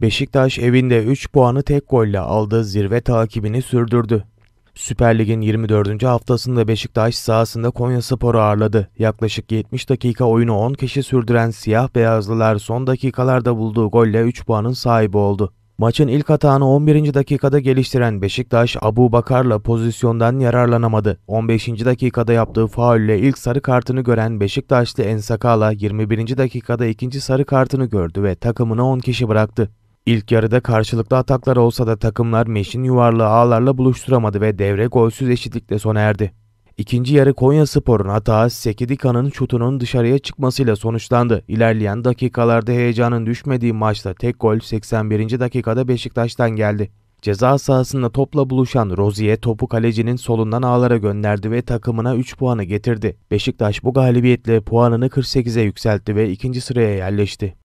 Beşiktaş evinde 3 puanı tek golle aldığı zirve takibini sürdürdü. Süper Lig'in 24. haftasında Beşiktaş sahasında Konyaspor'u ağırladı. Yaklaşık 70 dakika oyunu 10 kişi sürdüren siyah beyazlılar son dakikalarda bulduğu golle 3 puanın sahibi oldu. Maçın ilk hatağını 11. dakikada geliştiren Beşiktaş Abu Bakar'la pozisyondan yararlanamadı. 15. dakikada yaptığı faulle ilk sarı kartını gören Beşiktaşlı Ensakala 21. dakikada ikinci sarı kartını gördü ve takımını 10 kişi bıraktı. İlk yarıda karşılıklı ataklar olsa da takımlar meşin yuvarlığı ağlarla buluşturamadı ve devre golsüz eşitlikle sona erdi. İkinci yarı Konya Spor'un hata Sekidika'nın şutunun dışarıya çıkmasıyla sonuçlandı. İlerleyen dakikalarda heyecanın düşmediği maçta tek gol 81. dakikada Beşiktaş'tan geldi. Ceza sahasında topla buluşan Rozier topu kalecinin solundan ağlara gönderdi ve takımına 3 puanı getirdi. Beşiktaş bu galibiyetle puanını 48'e yükseltti ve ikinci sıraya yerleşti.